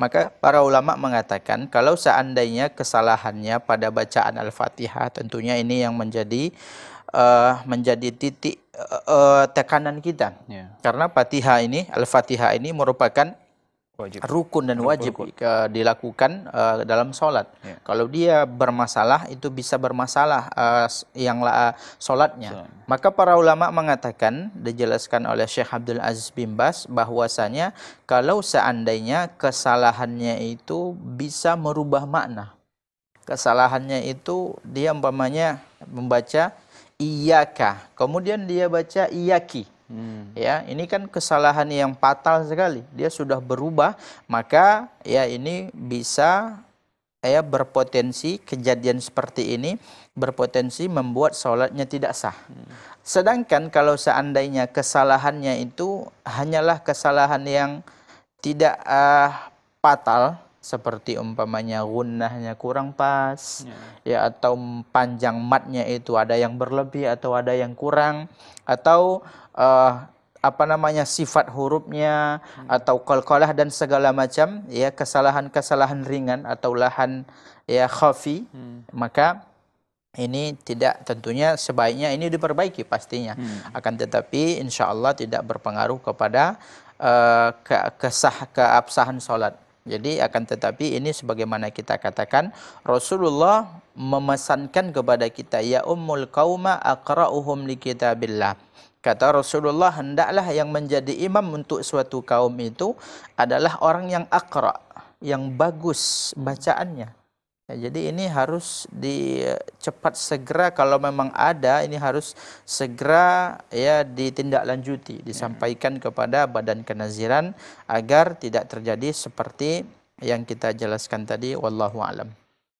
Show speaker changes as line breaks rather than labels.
Maka para ulama mengatakan kalau seandainya kesalahannya pada bacaan Al-Fatihah tentunya ini yang menjadi uh, menjadi titik uh, tekanan kita. Yeah. Karena Fatihah ini Al-Fatihah ini merupakan wajib. rukun dan wajib rukun. Uh, eh, dilakukan uh, dalam sholat. Yeah. Kalau dia bermasalah itu bisa bermasalah uh, yang uh, sholatnya. So. Maka para ulama mengatakan dijelaskan oleh Syekh Abdul Aziz bin Bas bahwasanya kalau seandainya kesalahannya itu bisa merubah makna. Kesalahannya itu dia umpamanya membaca iyaka, kemudian dia baca iyaki Hmm. Ya, ini kan kesalahan yang fatal sekali. Dia sudah berubah, maka ya ini bisa ya berpotensi kejadian seperti ini berpotensi membuat sholatnya tidak sah. Hmm. Sedangkan kalau seandainya kesalahannya itu hanyalah kesalahan yang tidak uh, fatal, seperti umpamanya gunnahnya kurang pas yeah. ya atau panjang matnya itu ada yang berlebih atau ada yang kurang atau uh, apa namanya sifat hurufnya hmm. atau qalqalah dan segala macam ya kesalahan-kesalahan ringan atau lahan ya khafi hmm. maka ini tidak tentunya sebaiknya ini diperbaiki pastinya hmm. akan tetapi insyaallah tidak berpengaruh kepada uh, ke kesah keabsahan salat jadi akan tetapi ini sebagaimana kita katakan Rasulullah memesankan kepada kita ya ummul qauma aqra'uhum li Kata Rasulullah hendaklah yang menjadi imam untuk suatu kaum itu adalah orang yang akra, yang bagus bacaannya. Ya, jadi ini harus di cepat segera kalau memang ada ini harus segera ya ditindaklanjuti, hmm. disampaikan kepada Badan Kenaziran agar tidak terjadi seperti yang kita jelaskan tadi wallahu alam.